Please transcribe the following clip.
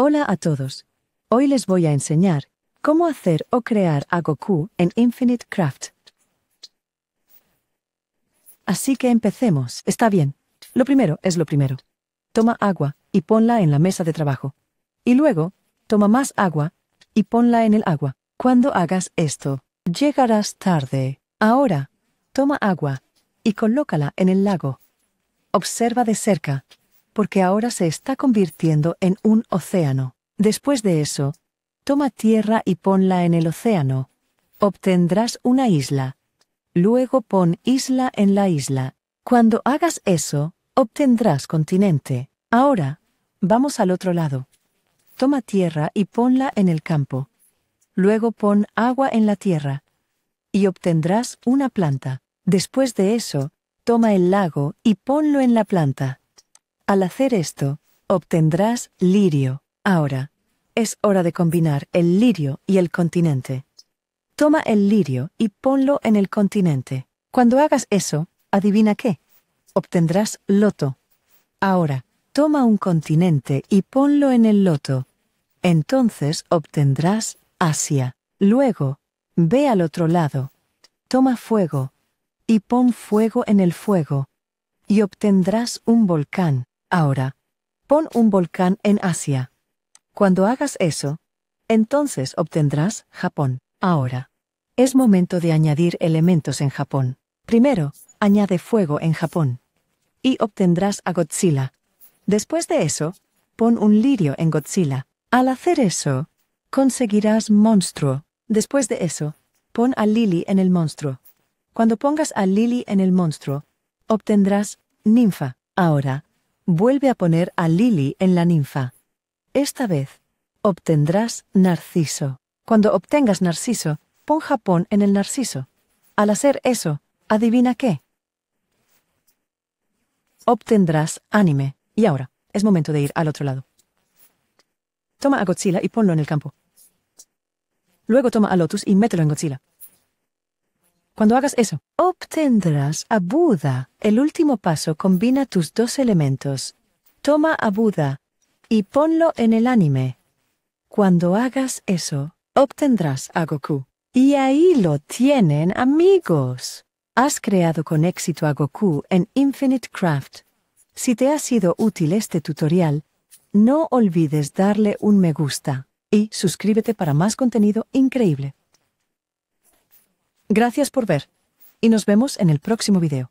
Hola a todos. Hoy les voy a enseñar cómo hacer o crear a Goku en Infinite Craft. Así que empecemos. Está bien. Lo primero es lo primero. Toma agua y ponla en la mesa de trabajo. Y luego, toma más agua y ponla en el agua. Cuando hagas esto, llegarás tarde. Ahora, toma agua y colócala en el lago. Observa de cerca porque ahora se está convirtiendo en un océano. Después de eso, toma tierra y ponla en el océano. Obtendrás una isla. Luego pon isla en la isla. Cuando hagas eso, obtendrás continente. Ahora, vamos al otro lado. Toma tierra y ponla en el campo. Luego pon agua en la tierra. Y obtendrás una planta. Después de eso, toma el lago y ponlo en la planta. Al hacer esto, obtendrás lirio. Ahora, es hora de combinar el lirio y el continente. Toma el lirio y ponlo en el continente. Cuando hagas eso, adivina qué. Obtendrás loto. Ahora, toma un continente y ponlo en el loto. Entonces obtendrás Asia. Luego, ve al otro lado. Toma fuego y pon fuego en el fuego, y obtendrás un volcán. Ahora, pon un volcán en Asia. Cuando hagas eso, entonces obtendrás Japón. Ahora, es momento de añadir elementos en Japón. Primero, añade fuego en Japón. Y obtendrás a Godzilla. Después de eso, pon un lirio en Godzilla. Al hacer eso, conseguirás monstruo. Después de eso, pon a Lily en el monstruo. Cuando pongas a Lily en el monstruo, obtendrás ninfa. Ahora, vuelve a poner a Lily en la ninfa. Esta vez, obtendrás narciso. Cuando obtengas narciso, pon Japón en el narciso. Al hacer eso, adivina qué. Obtendrás anime. Y ahora, es momento de ir al otro lado. Toma a Godzilla y ponlo en el campo. Luego toma a Lotus y mételo en Godzilla. Cuando hagas eso, obtendrás a Buda. El último paso combina tus dos elementos. Toma a Buda y ponlo en el anime. Cuando hagas eso, obtendrás a Goku. Y ahí lo tienen, amigos. Has creado con éxito a Goku en Infinite Craft. Si te ha sido útil este tutorial, no olvides darle un me gusta y suscríbete para más contenido increíble. Gracias por ver y nos vemos en el próximo video.